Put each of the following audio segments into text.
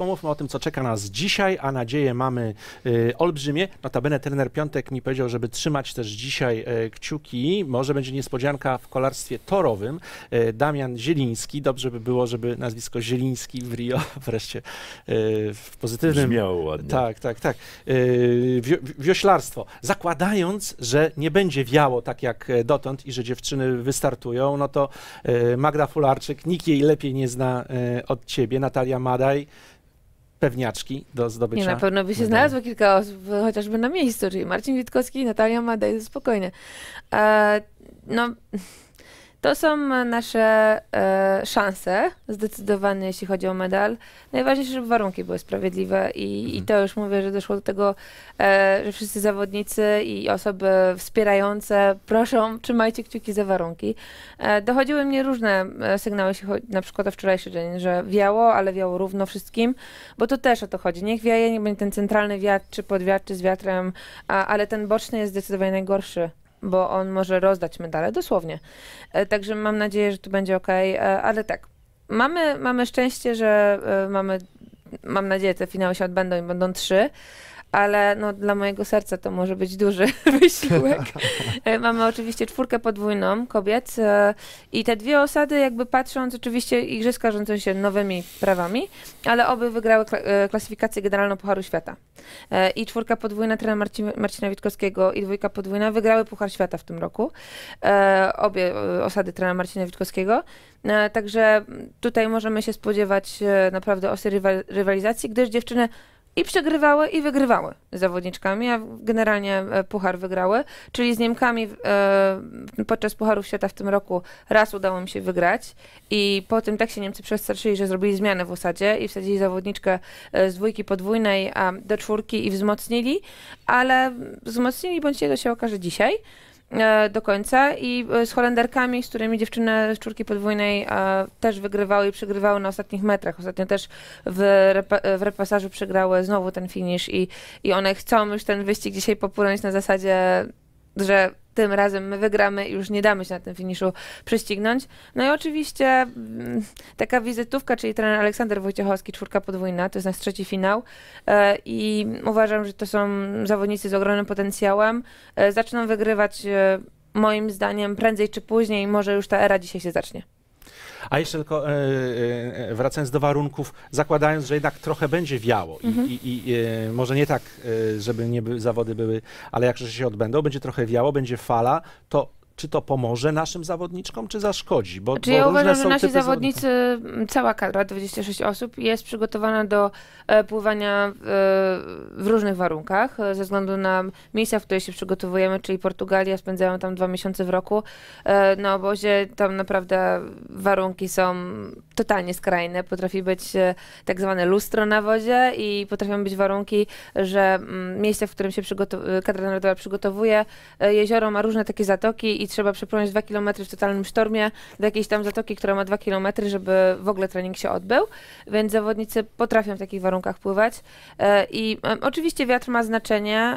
pomówmy o tym, co czeka nas dzisiaj, a nadzieje mamy y, olbrzymie. Notabene trener Piątek mi powiedział, żeby trzymać też dzisiaj y, kciuki. Może będzie niespodzianka w kolarstwie torowym. Y, Damian Zieliński, dobrze by było, żeby nazwisko Zieliński w Rio wreszcie y, w pozytywnym... Brzmiało ładnie. Tak, tak, tak. Y, wio wioślarstwo. Zakładając, że nie będzie wiało tak jak e, dotąd i że dziewczyny wystartują, no to e, Magda Fularczyk, nikt jej lepiej nie zna e, od ciebie, Natalia Madaj, pewniaczki do zdobycia. Nie, na pewno by się medali. znalazło kilka osób, chociażby na miejscu, czyli Marcin Witkowski i Natalia Madej, spokojnie. E, no, to są nasze e, szanse zdecydowane, jeśli chodzi o medal. Najważniejsze, żeby warunki były sprawiedliwe i, mhm. i to już mówię, że doszło do tego, e, że wszyscy zawodnicy i osoby wspierające proszą, trzymajcie kciuki za warunki. E, dochodziły mnie różne e, sygnały, jeśli chodzi na przykład o wczorajszy dzień, że wiało, ale wiało równo wszystkim, bo to też o to chodzi. Niech wiaje, niech będzie ten centralny wiatr, czy podwiatr, czy z wiatrem, a, ale ten boczny jest zdecydowanie najgorszy bo on może rozdać medale dosłownie. E, także mam nadzieję, że to będzie ok, e, ale tak. Mamy, mamy szczęście, że e, mamy, mam nadzieję, te finały się odbędą i będą trzy ale no, dla mojego serca to może być duży wysiłek. E, mamy oczywiście czwórkę podwójną kobiet e, i te dwie osady jakby patrząc, oczywiście igrzyska rządzą się nowymi prawami, ale oby wygrały e, klasyfikację generalną Pucharu Świata. I czwórka podwójna trena Marcin, Marcina Witkowskiego i dwójka podwójna wygrały Puchar Świata w tym roku. Obie osady trena Marcina Witkowskiego. Także tutaj możemy się spodziewać naprawdę ostrej rywalizacji, gdyż dziewczyny i przegrywały i wygrywały z zawodniczkami, a generalnie e, puchar wygrały, czyli z Niemkami e, podczas Pucharów Świata w tym roku raz udało mi się wygrać i po tym tak się Niemcy przestraszyli, że zrobili zmianę w osadzie i wsadzili zawodniczkę e, z dwójki podwójnej do czwórki i wzmocnili, ale wzmocnili, bądź nie, to się okaże dzisiaj. E, do końca i e, z Holenderkami, z którymi dziewczyny z czurki podwójnej e, też wygrywały i przegrywały na ostatnich metrach. Ostatnio też w, repa- w repasażu przegrały znowu ten finisz i, i one chcą już ten wyścig dzisiaj popłynąć na zasadzie, że tym razem my wygramy, i już nie damy się na tym finiszu prześcignąć. No i oczywiście mm, taka wizytówka, czyli trener Aleksander Wojciechowski, czwórka podwójna, to jest nasz trzeci finał e, i uważam, że to są zawodnicy z ogromnym potencjałem. E, zaczną wygrywać e, moim zdaniem prędzej czy później, może już ta era dzisiaj się zacznie. A jeszcze tylko e, e, e, wracając do warunków, zakładając, że jednak trochę będzie wiało i, mhm. i, i może nie tak, żeby nie by, zawody były, ale jak się odbędą, będzie trochę wiało, będzie fala, to czy to pomoże naszym zawodniczkom, czy zaszkodzi? Bo, znaczy bo ja uważam, że nasi zawodnicy, zawodników. cała kadra, 26 osób, jest przygotowana do e, pływania e, w różnych warunkach, e, ze względu na miejsca, w które się przygotowujemy, czyli Portugalia, spędzają tam dwa miesiące w roku. Na obozie tam naprawdę warunki są totalnie skrajne. Potrafi być tak zwane lustro na wodzie i potrafią być warunki, że miejsce, w którym się kadra narodowa przygotowuje, jezioro ma różne takie zatoki i trzeba przeprowadzić 2 km w totalnym sztormie do jakiejś tam zatoki, która ma 2 km, żeby w ogóle trening się odbył, więc zawodnicy potrafią w takich warunkach pływać. E, I oczywiście wiatr ma znaczenie. E,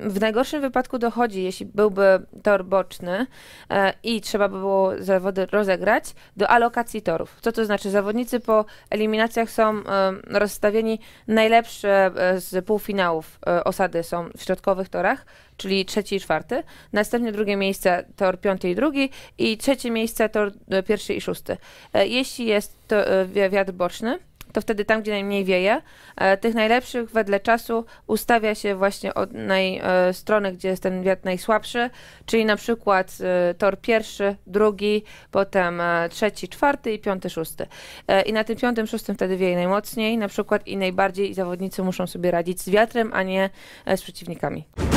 w najgorszym wypadku dochodzi, jeśli byłby tor boczny e, i trzeba by było zawody rozegrać, do alokacji torów. Co to znaczy? Zawodnicy po eliminacjach są rozstawieni najlepsze z półfinałów osady są w środkowych torach, czyli trzeci i czwarty. Następnie drugie miejsce tor piąty i drugi i trzecie miejsce tor e, pierwszy i szósty. E, jeśli jest to e, wiatr boczny, to wtedy tam, gdzie najmniej wieje, tych najlepszych wedle czasu ustawia się właśnie od naj, strony, gdzie jest ten wiatr najsłabszy, czyli na przykład tor pierwszy, drugi, potem trzeci, czwarty i piąty, szósty. I na tym piątym, szóstym wtedy wieje najmocniej na przykład i najbardziej i zawodnicy muszą sobie radzić z wiatrem, a nie z przeciwnikami.